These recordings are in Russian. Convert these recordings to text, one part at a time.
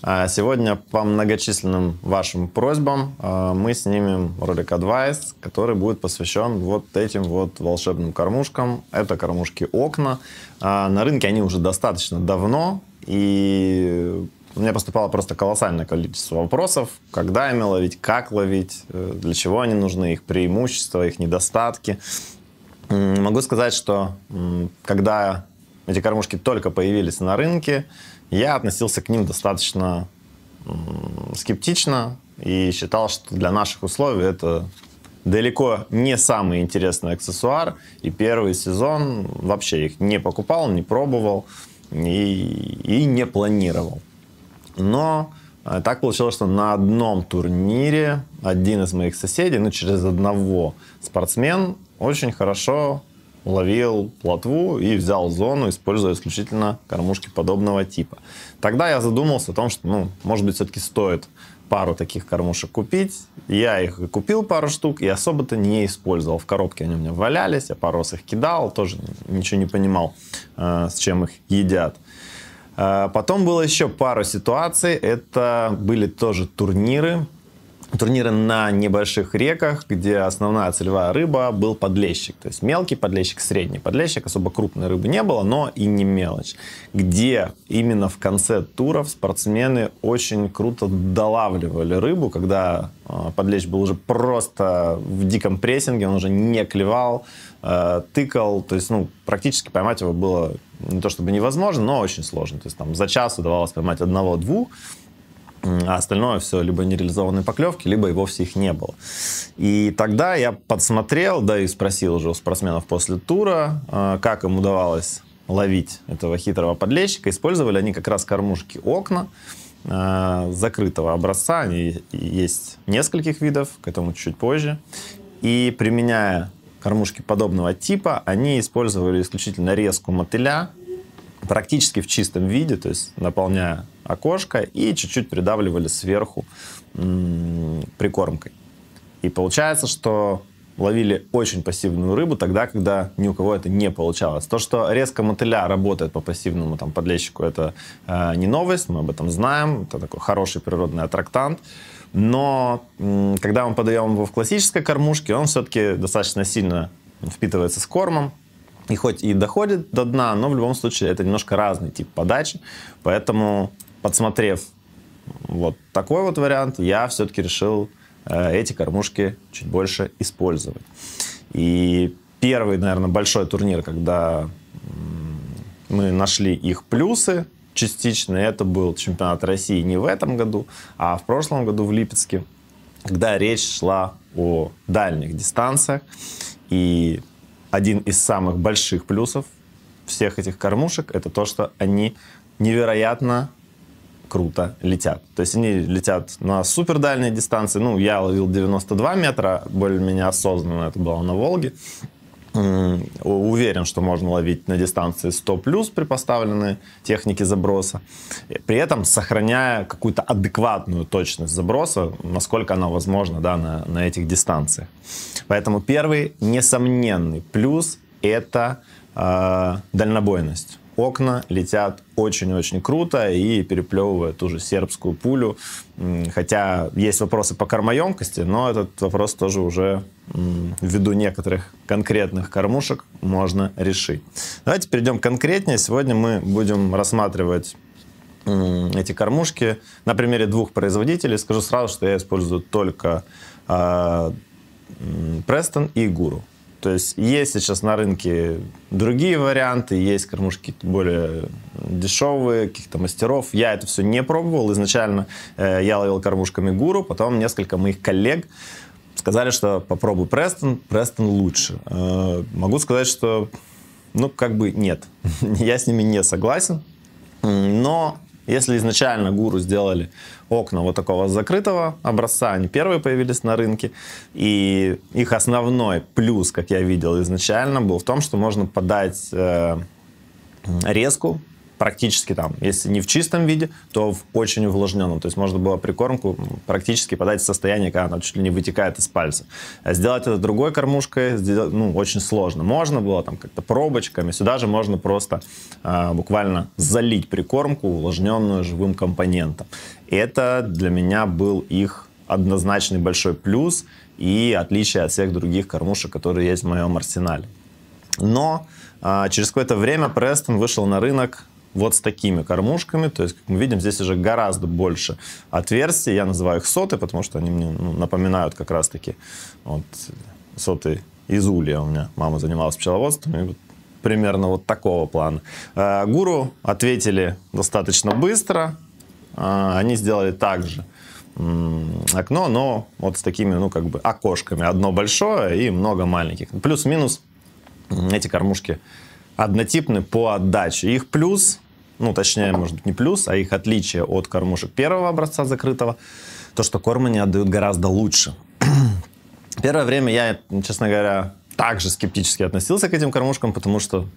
А сегодня по многочисленным вашим просьбам а, мы снимем ролик Advice, который будет посвящен вот этим вот волшебным кормушкам. Это кормушки окна. А, на рынке они уже достаточно давно, и мне поступало просто колоссальное количество вопросов, когда ими ловить, как ловить, э, для чего они нужны, их преимущества, их недостатки. Могу сказать, что когда эти кормушки только появились на рынке, я относился к ним достаточно скептично и считал, что для наших условий это далеко не самый интересный аксессуар. И первый сезон вообще их не покупал, не пробовал и, и не планировал. Но э, так получилось, что на одном турнире один из моих соседей, ну через одного спортсмен, очень хорошо ловил плотву и взял зону, используя исключительно кормушки подобного типа. Тогда я задумался о том, что, ну, может быть, все-таки стоит пару таких кормушек купить. Я их купил пару штук и особо-то не использовал. В коробке они у меня валялись, я пару раз их кидал, тоже ничего не понимал, э, с чем их едят. Э, потом было еще пару ситуаций. Это были тоже турниры турниры на небольших реках, где основная целевая рыба был подлещик. То есть мелкий подлещик, средний подлещик, особо крупной рыбы не было, но и не мелочь. Где именно в конце туров спортсмены очень круто долавливали рыбу, когда а, подлещ был уже просто в диком прессинге, он уже не клевал, а, тыкал, то есть, ну, практически поймать его было не то чтобы невозможно, но очень сложно. То есть там за час удавалось поймать одного-двух, а остальное все либо нереализованные поклевки, либо и вовсе их не было. И тогда я подсмотрел, да и спросил уже у спортсменов после тура, а, как им удавалось ловить этого хитрого подлещика. Использовали они как раз кормушки окна а, закрытого образца. Они есть нескольких видов, к этому чуть позже. И применяя кормушки подобного типа, они использовали исключительно резку мотыля, практически в чистом виде, то есть наполняя окошко и чуть-чуть придавливали сверху прикормкой. И получается, что ловили очень пассивную рыбу тогда, когда ни у кого это не получалось. То, что резко мотыля работает по пассивному там, подлещику, это э, не новость, мы об этом знаем, это такой хороший природный аттрактант. Но м когда мы подаем его в классической кормушке, он все-таки достаточно сильно впитывается с кормом, и хоть и доходит до дна, но в любом случае это немножко разный тип подачи, поэтому подсмотрев вот такой вот вариант, я все-таки решил э, эти кормушки чуть больше использовать. И первый, наверное, большой турнир, когда мы нашли их плюсы частично, это был чемпионат России не в этом году, а в прошлом году в Липецке, когда речь шла о дальних дистанциях. И один из самых больших плюсов всех этих кормушек это то, что они невероятно круто летят. То есть они летят на супер дальние дистанции. Ну, я ловил 92 метра, более-менее осознанно это было на Волге. Уверен, что можно ловить на дистанции 100 плюс при поставленной технике заброса, при этом сохраняя какую-то адекватную точность заброса, насколько она возможна да, на, на этих дистанциях. Поэтому первый несомненный плюс это э, дальнобойность окна летят очень-очень круто и переплевывают ту же сербскую пулю. Хотя есть вопросы по кормоемкости, но этот вопрос тоже уже ввиду некоторых конкретных кормушек можно решить. Давайте перейдем конкретнее. Сегодня мы будем рассматривать эти кормушки на примере двух производителей. Скажу сразу, что я использую только а, Престон и Гуру. То есть есть сейчас на рынке другие варианты, есть кормушки более дешевые, каких-то мастеров. Я это все не пробовал. Изначально э, я ловил кормушками гуру, потом несколько моих коллег сказали, что попробуй Престон, Престон лучше. Э, могу сказать, что ну как бы нет, я с ними не согласен. Но если изначально гуру сделали окна вот такого закрытого образца, они первые появились на рынке, и их основной плюс, как я видел изначально, был в том, что можно подать э, резку практически там, если не в чистом виде, то в очень увлажненном. То есть можно было прикормку практически подать в состояние, когда она чуть ли не вытекает из пальца. А сделать это другой кормушкой ну, очень сложно. Можно было там как-то пробочками, сюда же можно просто а, буквально залить прикормку, увлажненную живым компонентом. Это для меня был их однозначный большой плюс и отличие от всех других кормушек, которые есть в моем арсенале. Но а, через какое-то время Престон вышел на рынок вот с такими кормушками. То есть, как мы видим, здесь уже гораздо больше отверстий. Я называю их соты, потому что они мне ну, напоминают как раз-таки вот, соты из улья. У меня мама занималась пчеловодством, и вот примерно вот такого плана. Э, гуру ответили достаточно быстро. Э, они сделали так же окно, но вот с такими, ну, как бы окошками. Одно большое и много маленьких. Плюс-минус эти кормушки однотипны по отдаче. Их плюс ну, точнее, может быть, не плюс, а их отличие от кормушек первого образца закрытого, то, что корм они отдают гораздо лучше. Первое время я, честно говоря, также скептически относился к этим кормушкам, потому что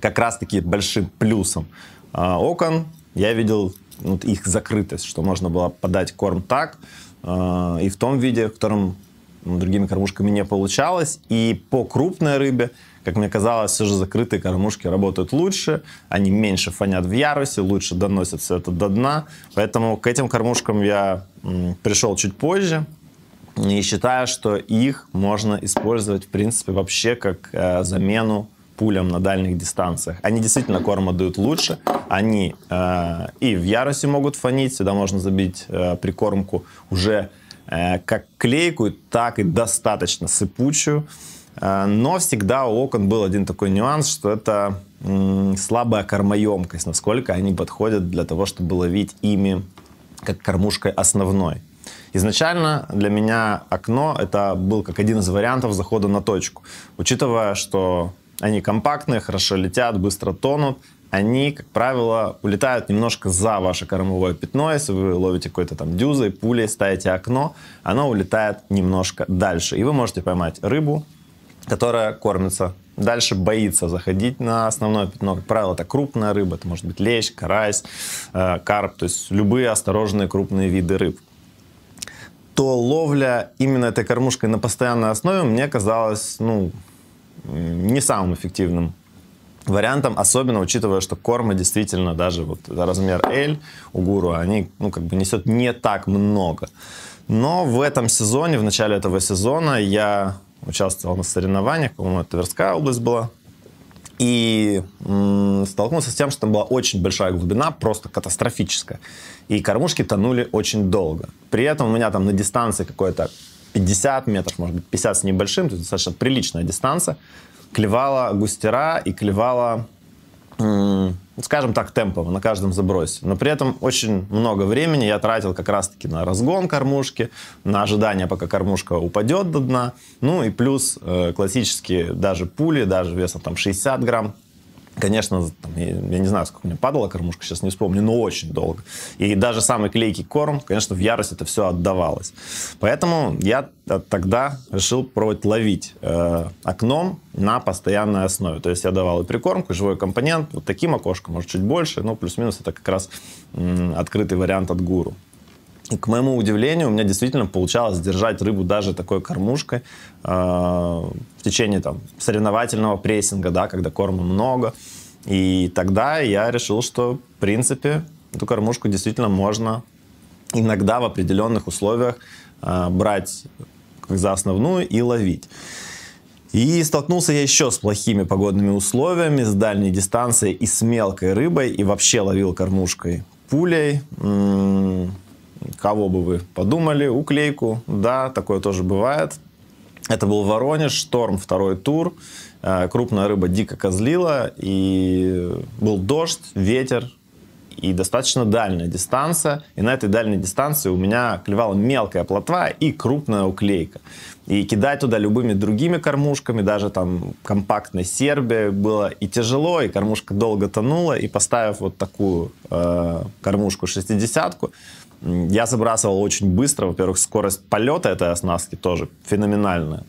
как раз-таки большим плюсом а, окон я видел вот их закрытость, что можно было подать корм так э, и в том виде, в котором ну, другими кормушками не получалось. И по крупной рыбе, как мне казалось, все же закрытые кормушки работают лучше, они меньше фонят в ярусе, лучше доносят все это до дна. Поэтому к этим кормушкам я пришел чуть позже. И считаю, что их можно использовать, в принципе, вообще как э, замену пулям на дальних дистанциях. Они действительно корма дают лучше, они э, и в ярусе могут фонить, сюда можно забить э, прикормку уже Э, как клейкую, так и достаточно сыпучую. Э, но всегда у окон был один такой нюанс, что это слабая кормоемкость, насколько они подходят для того, чтобы ловить ими как кормушкой основной. Изначально для меня окно это был как один из вариантов захода на точку. Учитывая, что они компактные, хорошо летят, быстро тонут, они, как правило, улетают немножко за ваше кормовое пятно. Если вы ловите какой-то там дюзой, пулей, ставите окно, оно улетает немножко дальше. И вы можете поймать рыбу, которая кормится дальше боится заходить на основное пятно. Как правило, это крупная рыба, это может быть лещ, карась, э, карп, то есть любые осторожные крупные виды рыб. То ловля именно этой кормушкой на постоянной основе мне казалась ну, не самым эффективным вариантом, особенно учитывая, что корма действительно даже вот размер L у гуру, они, ну, как бы несет не так много. Но в этом сезоне, в начале этого сезона я участвовал на соревнованиях, по-моему, Тверская область была, и столкнулся с тем, что там была очень большая глубина, просто катастрофическая. И кормушки тонули очень долго. При этом у меня там на дистанции какой-то 50 метров, может быть, 50 с небольшим, то есть достаточно приличная дистанция клевала густера и клевала, скажем так, темпом на каждом забросе. Но при этом очень много времени я тратил как раз-таки на разгон кормушки, на ожидание, пока кормушка упадет до дна. Ну и плюс э, классические даже пули, даже весом там 60 грамм, Конечно, там, я, я не знаю, сколько мне падала кормушка, сейчас не вспомню, но очень долго. И даже самый клейкий корм, конечно, в ярость это все отдавалось. Поэтому я тогда решил пробовать ловить э, окном на постоянной основе. То есть я давал и прикормку, и живой компонент, вот таким окошком, может, чуть больше, но плюс-минус это как раз м, открытый вариант от гуру. И, к моему удивлению, у меня действительно получалось держать рыбу даже такой кормушкой э, в течение там, соревновательного прессинга, да, когда корма много. И тогда я решил, что, в принципе, эту кормушку действительно можно иногда в определенных условиях э, брать как за основную и ловить. И столкнулся я еще с плохими погодными условиями, с дальней дистанцией и с мелкой рыбой, и вообще ловил кормушкой пулей. М -м кого бы вы подумали, уклейку, да, такое тоже бывает. Это был Воронеж, Шторм, второй тур. Э, крупная рыба дико козлила, и был дождь, ветер, и достаточно дальняя дистанция. И на этой дальней дистанции у меня клевала мелкая плотва и крупная уклейка. И кидать туда любыми другими кормушками, даже там компактной сербе было и тяжело, и кормушка долго тонула. И поставив вот такую э, кормушку шестидесятку, я забрасывал очень быстро. Во-первых, скорость полета этой оснастки тоже феноменальная.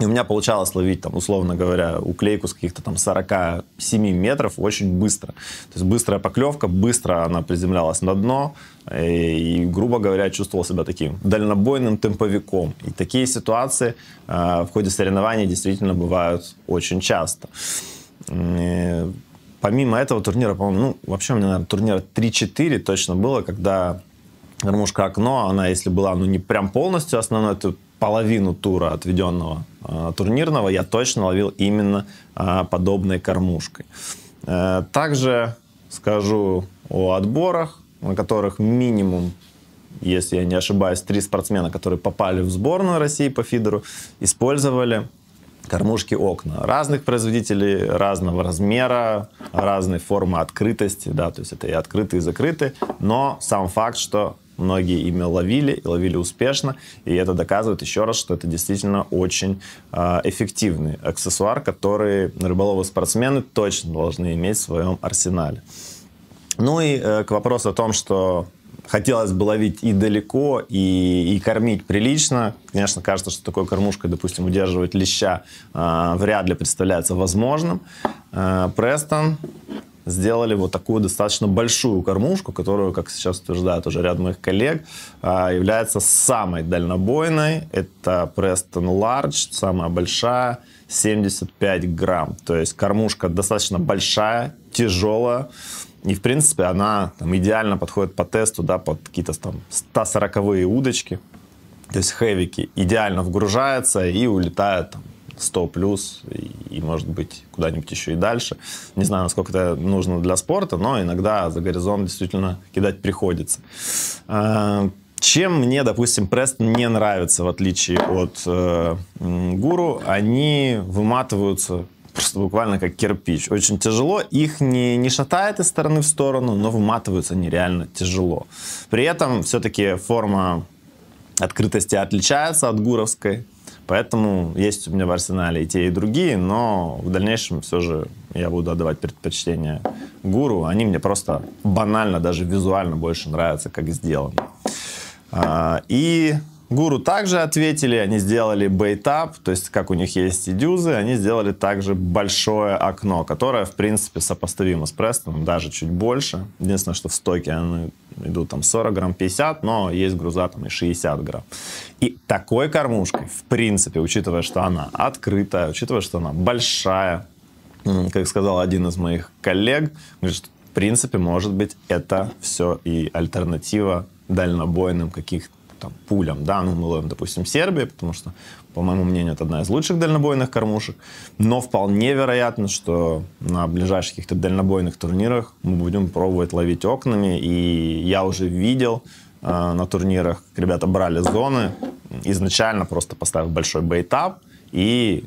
И у меня получалось ловить, там, условно говоря, уклейку с каких-то там 47 метров очень быстро. То есть быстрая поклевка, быстро она приземлялась на дно, и, э, и грубо говоря, чувствовал себя таким дальнобойным темповиком. И такие ситуации э, в ходе соревнований действительно бывают очень часто. И, э, помимо этого турнира, по-моему, ну, вообще у меня, наверное, турнира 3-4 точно было, когда кормушка окно, она если была, ну не прям полностью основной, то половину тура отведенного э, турнирного я точно ловил именно э, подобной кормушкой. Э, также скажу о отборах, на которых минимум если я не ошибаюсь, три спортсмена, которые попали в сборную России по фидеру, использовали кормушки окна разных производителей, разного размера, разной формы открытости, да, то есть это и открытые, и закрытые, но сам факт, что многие ими ловили, и ловили успешно, и это доказывает еще раз, что это действительно очень а, эффективный аксессуар, который рыболовы спортсмены точно должны иметь в своем арсенале. Ну и э, к вопросу о том, что хотелось бы ловить и далеко, и, и кормить прилично. Конечно, кажется, что такой кормушкой, допустим, удерживать леща э, вряд ли представляется возможным. Э, Престон сделали вот такую достаточно большую кормушку, которую, как сейчас утверждают уже ряд моих коллег, а, является самой дальнобойной. Это Preston Large, самая большая, 75 грамм. То есть кормушка достаточно большая, тяжелая. И, в принципе, она там, идеально подходит по тесту, да, под какие-то там 140 удочки. То есть хэвики идеально вгружается и улетает там, 100 плюс и, может быть, куда-нибудь еще и дальше. Не знаю, насколько это нужно для спорта, но иногда за горизонт действительно кидать приходится. А, чем мне, допустим, прест не нравится, в отличие от э, Гуру, они выматываются просто буквально как кирпич. Очень тяжело, их не, не шатает из стороны в сторону, но выматываются нереально тяжело. При этом все-таки форма открытости отличается от гуровской, Поэтому есть у меня в арсенале и те, и другие, но в дальнейшем все же я буду отдавать предпочтение гуру. Они мне просто банально, даже визуально больше нравятся, как сделано. А, и гуру также ответили, они сделали бейтап, то есть как у них есть и дюзы, они сделали также большое окно, которое, в принципе, сопоставимо с Престоном, даже чуть больше. Единственное, что в стоке оно идут там 40 грамм, 50, но есть груза там и 60 грамм. И такой кормушкой, в принципе, учитывая, что она открытая, учитывая, что она большая, как сказал один из моих коллег, говорит, что в принципе, может быть, это все и альтернатива дальнобойным каких-то там пулям, да, ну мы ловим, допустим, Сербии, потому что по моему мнению, это одна из лучших дальнобойных кормушек. Но вполне вероятно, что на ближайших каких-то дальнобойных турнирах мы будем пробовать ловить окнами. И я уже видел э, на турнирах, как ребята брали зоны, изначально просто поставив большой бейтап и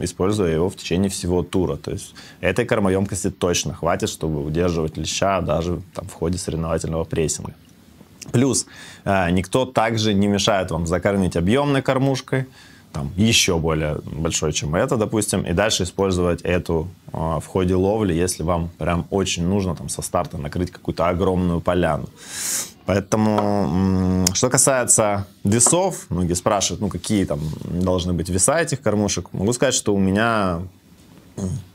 используя его в течение всего тура. То есть этой кормоемкости точно хватит, чтобы удерживать леща даже там, в ходе соревновательного прессинга. Плюс э, никто также не мешает вам закормить объемной кормушкой, там, еще более большой, чем это, допустим, и дальше использовать эту э, в ходе ловли, если вам прям очень нужно там со старта накрыть какую-то огромную поляну. Поэтому, что касается весов, многие спрашивают, ну, какие там должны быть веса этих кормушек. Могу сказать, что у меня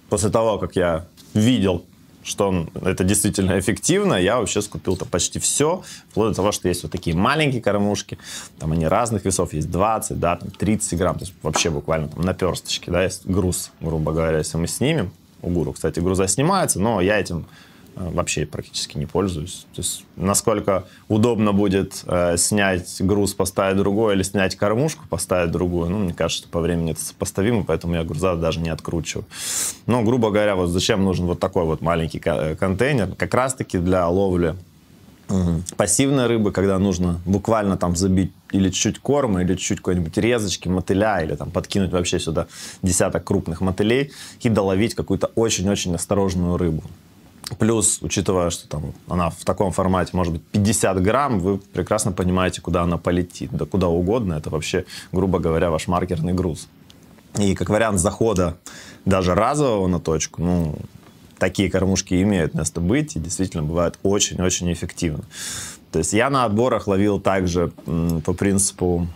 после того, как я видел что он, это действительно эффективно. Я вообще скупил-то почти все, вплоть до того, что есть вот такие маленькие кормушки, там они разных весов, есть 20, да, там 30 грамм, то есть вообще буквально там наперсточки, да, есть груз, грубо говоря, если мы снимем. У гуру, кстати, груза снимается, но я этим Э, вообще практически не пользуюсь. То есть насколько удобно будет э, снять груз, поставить другой, или снять кормушку, поставить другую, ну, мне кажется, что по времени это сопоставимо, поэтому я груза даже не откручиваю. Но, грубо говоря, вот зачем нужен вот такой вот маленький э, контейнер? Как раз-таки для ловли пассивной рыбы, когда нужно буквально там забить или чуть-чуть корма, или чуть-чуть какой-нибудь резочки, мотыля, или там подкинуть вообще сюда десяток крупных мотылей и доловить какую-то очень-очень осторожную рыбу. Плюс, учитывая, что там она в таком формате, может быть, 50 грамм, вы прекрасно понимаете, куда она полетит. Да куда угодно, это вообще, грубо говоря, ваш маркерный груз. И как вариант захода даже разового на точку, ну, такие кормушки имеют место быть и действительно бывают очень-очень эффективны. То есть я на отборах ловил также по принципу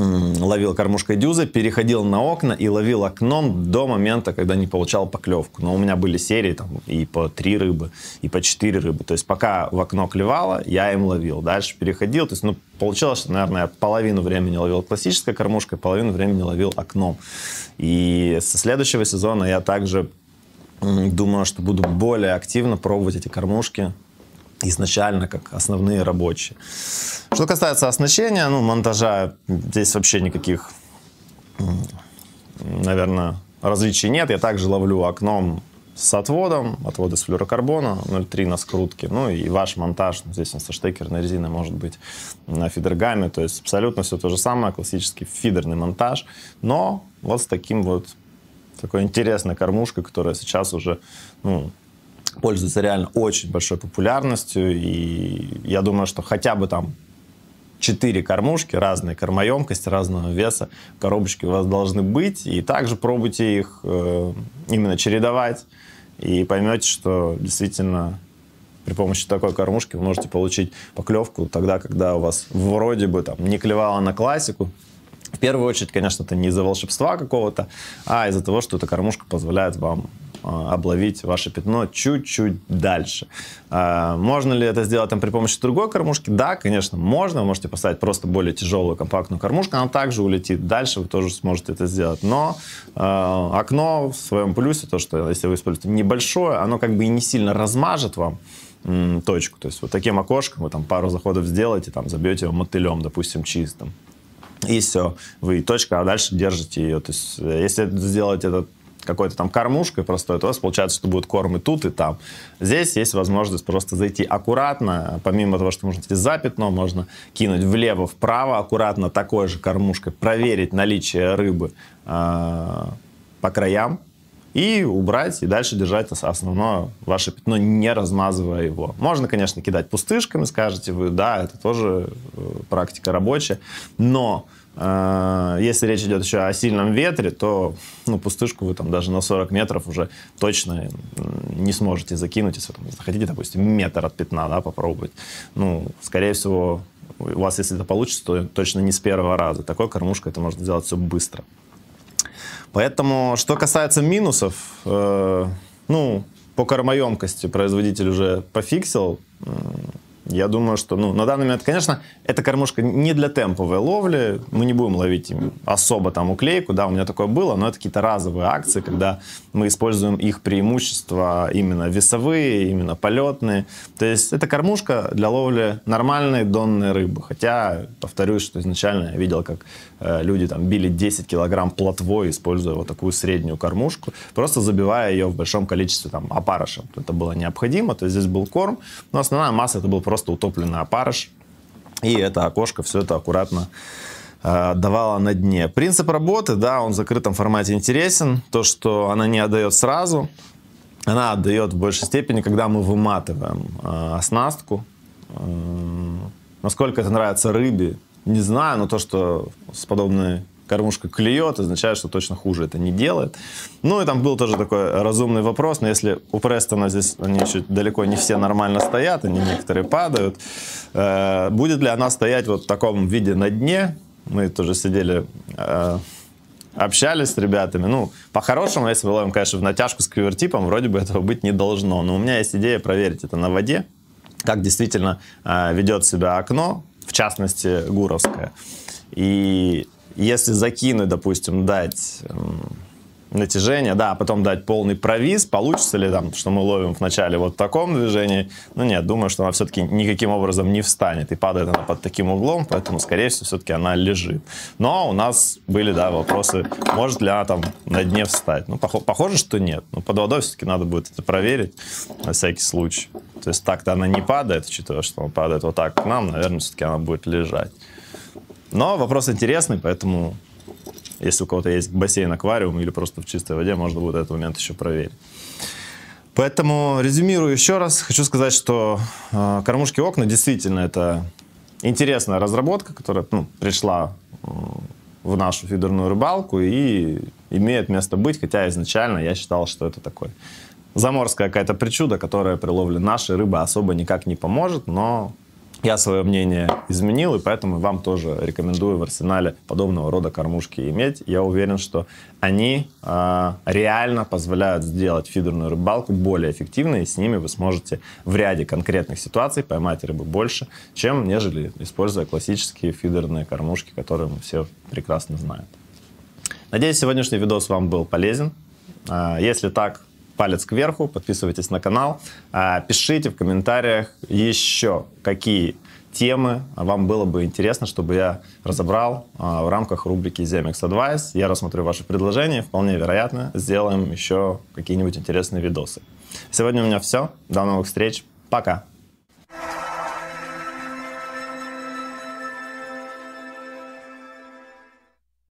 ловил кормушкой дюзы, переходил на окна и ловил окном до момента, когда не получал поклевку. Но у меня были серии там и по три рыбы, и по четыре рыбы. То есть пока в окно клевало, я им ловил. Дальше переходил. То есть, ну, получилось, что, наверное, половину времени ловил классической кормушкой, половину времени ловил окном. И со следующего сезона я также думаю, что буду более активно пробовать эти кормушки изначально как основные рабочие. Что касается оснащения, ну, монтажа, здесь вообще никаких, наверное, различий нет. Я также ловлю окном с отводом, отвод из флюрокарбона 0,3 на скрутке, ну и ваш монтаж, ну, здесь он со штекерной резиной может быть на фидергаме, то есть абсолютно все то же самое, классический фидерный монтаж, но вот с таким вот такой интересной кормушкой, которая сейчас уже ну, пользуется реально очень большой популярностью, и я думаю, что хотя бы там четыре кормушки, разные кормоемкости, разного веса, коробочки у вас должны быть, и также пробуйте их э, именно чередовать, и поймете, что действительно при помощи такой кормушки вы можете получить поклевку тогда, когда у вас вроде бы там не клевало на классику, в первую очередь, конечно, это не из-за волшебства какого-то, а из-за того, что эта кормушка позволяет вам а, обловить ваше пятно чуть-чуть дальше. А, можно ли это сделать там при помощи другой кормушки? Да, конечно, можно. Вы можете поставить просто более тяжелую компактную кормушку, она также улетит дальше, вы тоже сможете это сделать. Но а, окно в своем плюсе, то, что если вы используете небольшое, оно как бы и не сильно размажет вам, точку. То есть вот таким окошком вы там пару заходов сделаете, там забьете его мотылем, допустим, чистым. И все, вы точка, а дальше держите ее. То есть э, если сделать этот какой-то там кормушкой просто это у вас получается, что будет корм и тут, и там. Здесь есть возможность просто зайти аккуратно, помимо того, что можно сделать за пятно, можно кинуть влево, вправо, аккуратно такой же кормушкой, проверить наличие рыбы э, по краям, и убрать, и дальше держать основное ваше пятно, не размазывая его. Можно, конечно, кидать пустышками, скажете вы, да, это тоже э, практика рабочая, но Э, если речь идет еще о сильном ветре, то ну, пустышку вы там даже на 40 метров уже точно не сможете закинуть, если вы там, захотите, допустим, метр от пятна да, попробовать. Ну, скорее всего, у вас, если это получится, то точно не с первого раза. Такой кормушкой это можно сделать все быстро. Поэтому, что касается минусов, э, ну, по кормоемкости производитель уже пофиксил. Я думаю, что ну, на данный момент, конечно, эта кормушка не для темповой ловли. Мы не будем ловить особо там уклейку. Да, у меня такое было, но это какие-то разовые акции, когда мы используем их преимущества именно весовые, именно полетные. То есть это кормушка для ловли нормальной донной рыбы. Хотя, повторюсь, что изначально я видел, как Э, люди там били 10 килограмм плотвой, используя вот такую среднюю кормушку, просто забивая ее в большом количестве там опарышем. Это было необходимо, то есть здесь был корм, но основная масса это был просто утопленный опарыш, и это окошко все это аккуратно э, давала на дне. Принцип работы, да, он в закрытом формате интересен. То, что она не отдает сразу, она отдает в большей степени, когда мы выматываем э, оснастку. Э, насколько это нравится рыбе, не знаю, но то, что с подобной кормушка клюет, означает, что точно хуже это не делает. Ну и там был тоже такой разумный вопрос, но если у Престона здесь они еще далеко не все нормально стоят, они некоторые падают, э, будет ли она стоять вот в таком виде на дне? Мы тоже сидели, э, общались с ребятами. Ну, по-хорошему, если мы ловим, конечно, в натяжку с квертипом, вроде бы этого быть не должно. Но у меня есть идея проверить это на воде, как действительно э, ведет себя окно, в частности, Гуровская. И если закинуть, допустим, дать натяжение, да, а потом дать полный провиз, получится ли там, что мы ловим в начале вот в таком движении, ну нет, думаю, что она все-таки никаким образом не встанет, и падает она под таким углом, поэтому, скорее всего, все-таки она лежит. Но у нас были, да, вопросы, может ли она там на дне встать. Ну, пох- похоже, что нет, но под водой все-таки надо будет это проверить на всякий случай. То есть так-то она не падает, учитывая, что она падает вот так к нам, наверное, все-таки она будет лежать. Но вопрос интересный, поэтому если у кого-то есть бассейн, аквариум или просто в чистой воде, можно будет этот момент еще проверить. Поэтому резюмирую еще раз. Хочу сказать, что э, кормушки окна действительно это интересная разработка, которая ну, пришла э, в нашу фидерную рыбалку и имеет место быть, хотя изначально я считал, что это такое заморская какая-то причуда, которая при ловле нашей рыбы особо никак не поможет, но я свое мнение изменил, и поэтому вам тоже рекомендую в арсенале подобного рода кормушки иметь. Я уверен, что они э, реально позволяют сделать фидерную рыбалку более эффективной, и с ними вы сможете в ряде конкретных ситуаций поймать рыбы больше, чем нежели используя классические фидерные кормушки, которые мы все прекрасно знаем. Надеюсь, сегодняшний видос вам был полезен. А, если так, палец кверху, подписывайтесь на канал, а, пишите в комментариях еще какие темы вам было бы интересно, чтобы я разобрал а, в рамках рубрики Zemex Advice. Я рассмотрю ваши предложения, вполне вероятно, сделаем еще какие-нибудь интересные видосы. Сегодня у меня все, до новых встреч, пока!